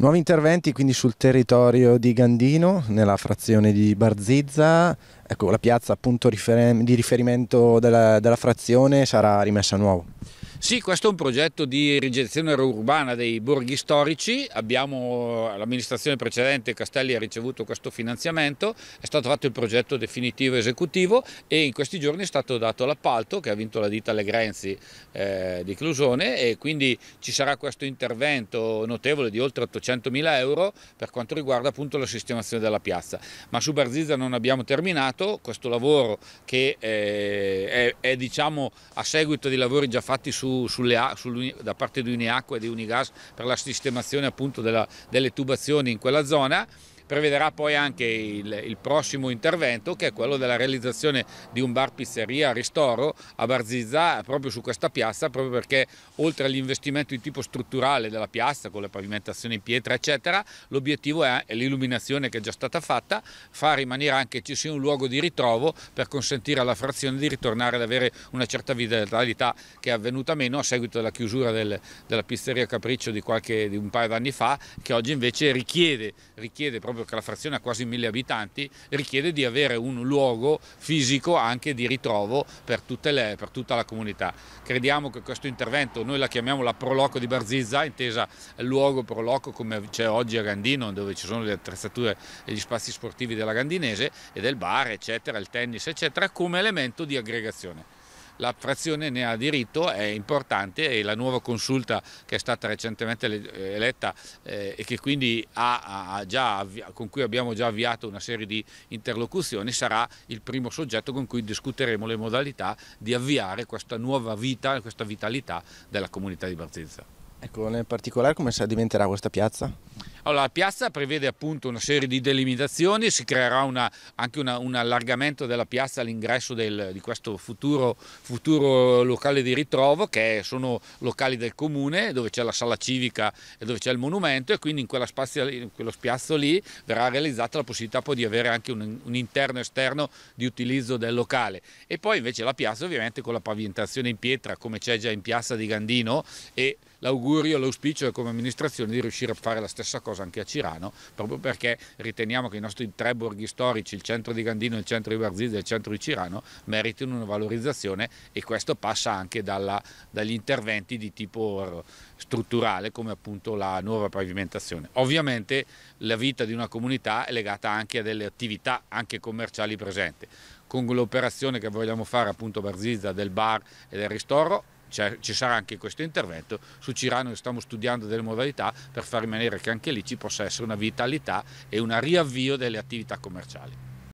Nuovi interventi quindi sul territorio di Gandino, nella frazione di Barzizza, ecco, la piazza appunto di riferimento della, della frazione sarà rimessa a nuovo. Sì, questo è un progetto di rigenerazione urbana dei borghi storici, l'amministrazione precedente Castelli ha ricevuto questo finanziamento, è stato fatto il progetto definitivo esecutivo e in questi giorni è stato dato l'appalto che ha vinto la ditta Legrenzi eh, di Clusone e quindi ci sarà questo intervento notevole di oltre 800.000 euro per quanto riguarda appunto la sistemazione della piazza. Ma su Barzizza non abbiamo terminato questo lavoro che eh, è, è diciamo, a seguito di lavori già fatti su su, sulle, sulle, da parte di Uniacqua e di Unigas per la sistemazione appunto della, delle tubazioni in quella zona prevederà poi anche il, il, prossimo intervento che è quello della realizzazione di un bar pizzeria ristoro a Barzizza proprio su questa piazza proprio perché oltre all'investimento di tipo strutturale della piazza con le pavimentazioni in pietra eccetera l'obiettivo è l'illuminazione che è già stata fatta fare in maniera anche che ci sia un luogo di ritrovo per consentire alla frazione di ritornare ad avere una certa vitalità che è avvenuta meno a seguito della chiusura del, della pizzeria Capriccio di, qualche, di un paio d'anni fa che oggi invece richiede, richiede proprio proprio che la frazione ha quasi mille abitanti, richiede di avere un luogo fisico anche di ritrovo per, le, per tutta la comunità. Crediamo che questo intervento, noi la chiamiamo la Proloco di Barzizza, intesa luogo Proloco come c'è oggi a Gandino, dove ci sono le attrezzature e gli spazi sportivi della Gandinese e del bar, eccetera, il tennis, eccetera, come elemento di aggregazione la frazione ne ha diritto, è importante e la nuova consulta che è stata recentemente eh, eletta eh, e che quindi ha, ha già, con cui abbiamo già avviato una serie di interlocuzioni sarà il primo soggetto con cui discuteremo le modalità di avviare questa nuova vita, questa vitalità della comunità di Barzizza. Ecco, nel particolare come si diventerà questa piazza? Allora, la piazza prevede appunto una serie di delimitazioni, si creerà una, anche una, un allargamento della piazza all'ingresso di questo futuro, futuro, locale di ritrovo che sono locali del comune dove c'è la sala civica e dove c'è il monumento e quindi in, spazio, in, quello spiazzo lì verrà realizzata la possibilità poi di avere anche un, un interno e esterno di utilizzo del locale. E poi invece la piazza ovviamente con la pavimentazione in pietra come c'è già in piazza di Gandino e l'augurio, l'auspicio come amministrazione di riuscire a fare la stessa cosa cosa anche a Cirano, proprio perché riteniamo che i nostri tre borghi storici, il centro di Gandino, il centro di Barzizia e il centro di Cirano, meritino una valorizzazione e questo passa anche dalla, dagli interventi di tipo strutturale come appunto la nuova pavimentazione. Ovviamente la vita di una comunità è legata anche a delle attività anche commerciali presenti. Con l'operazione che vogliamo fare appunto a Barzizza del bar e del ristoro ci sarà anche questo intervento, su Cirano stiamo studiando delle modalità per far rimanere che anche lì ci possa essere una vitalità e un riavvio delle attività commerciali.